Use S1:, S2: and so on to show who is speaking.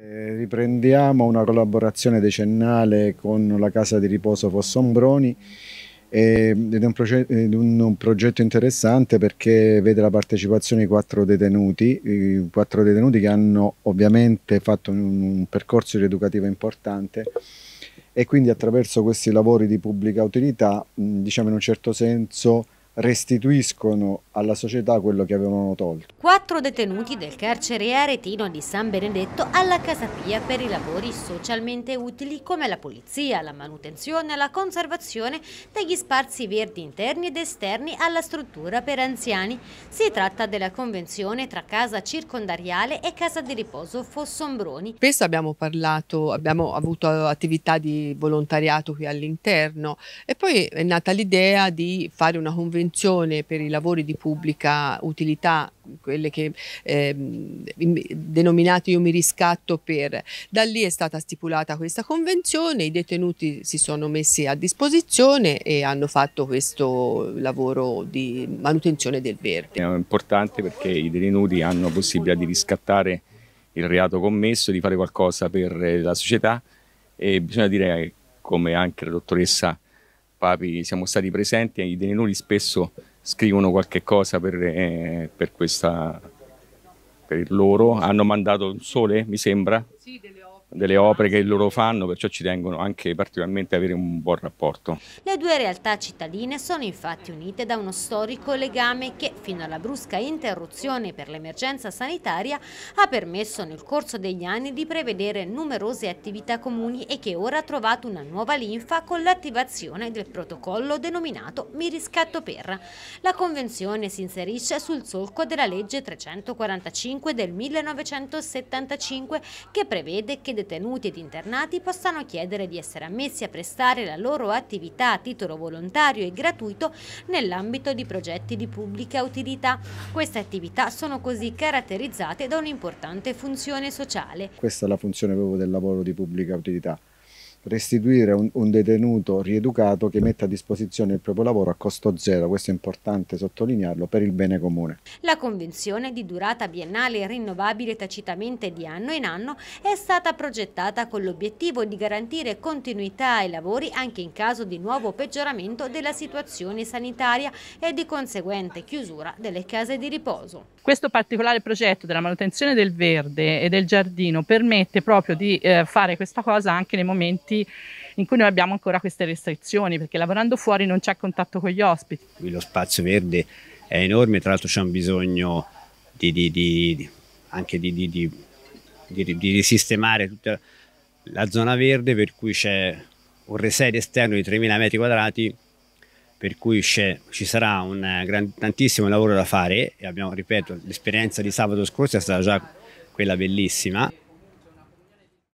S1: Eh, riprendiamo una collaborazione decennale con la casa di riposo Fossombroni ehm, ed è un, proget un, progetto interessante perché vede la partecipazione di quattro detenuti, quattro detenuti che hanno ovviamente fatto un, un percorso rieducativo importante e quindi attraverso questi lavori di pubblica utilità, diciamo in un certo senso, restituiscono alla società quello che avevano tolto.
S2: Quattro detenuti del carcere aretino di San Benedetto alla Casa Pia per i lavori socialmente utili come la pulizia, la manutenzione e la conservazione degli spazi verdi interni ed esterni alla struttura per anziani. Si tratta della convenzione tra casa circondariale e casa di riposo Fossombroni.
S3: Spesso abbiamo parlato, abbiamo avuto attività di volontariato qui all'interno e poi è nata l'idea di fare una convenzione sovvenzione per i lavori di pubblica utilità, quelle che eh, denominate io mi riscatto per. Da lì è stata stipulata questa convenzione, i detenuti si sono messi a disposizione e hanno fatto questo lavoro di manutenzione del verde. È
S4: importante perché i detenuti hanno la possibilità di riscattare il reato commesso, di fare qualcosa per eh, la società e bisogna dire, eh, come anche la dottoressa Papi siamo stati presenti e i detentori spesso scrivono qualche cosa per, eh, per, questa, per loro. Hanno mandato un sole, mi sembra? Sì, delle delle opere che loro fanno, perciò ci tengono anche particolarmente a avere un buon rapporto.
S2: Le due realtà cittadine sono infatti unite da uno storico legame che, fino alla brusca interruzione per l'emergenza sanitaria, ha permesso nel corso degli anni di prevedere numerose attività comuni e che ora ha trovato una nuova linfa con l'attivazione del protocollo denominato Mi riscatto per. La convenzione si inserisce sul solco della legge 345 del 1975 che prevede che detenuti ed internati possano chiedere di essere ammessi a prestare la loro attività a titolo volontario e gratuito nell'ambito di progetti di pubblica utilità. Queste attività sono così caratterizzate da un'importante funzione sociale.
S1: Questa è la funzione proprio del lavoro di pubblica utilità restituire un, un, detenuto rieducato che metta a disposizione il proprio lavoro a costo zero, questo è importante sottolinearlo, per il bene comune.
S2: La convenzione di durata biennale rinnovabile tacitamente di anno in anno è stata progettata con l'obiettivo di garantire continuità ai lavori anche in caso di nuovo peggioramento della situazione sanitaria e di conseguente chiusura delle case di riposo.
S3: Questo particolare progetto della manutenzione del verde e del giardino permette proprio di eh, fare questa cosa anche nei momenti posti in cui noi abbiamo ancora queste restrizioni, perché lavorando fuori non c'è contatto con gli ospiti.
S5: Qui lo spazio verde è enorme, tra l'altro c'è un bisogno di, di, di, anche di, risistemare tutta la zona verde, per cui c'è un resedio esterno di 3.000 metri quadrati, per cui ci sarà un eh, gran, tantissimo lavoro da fare e abbiamo, ripeto, l'esperienza di sabato scorso è stata già quella bellissima.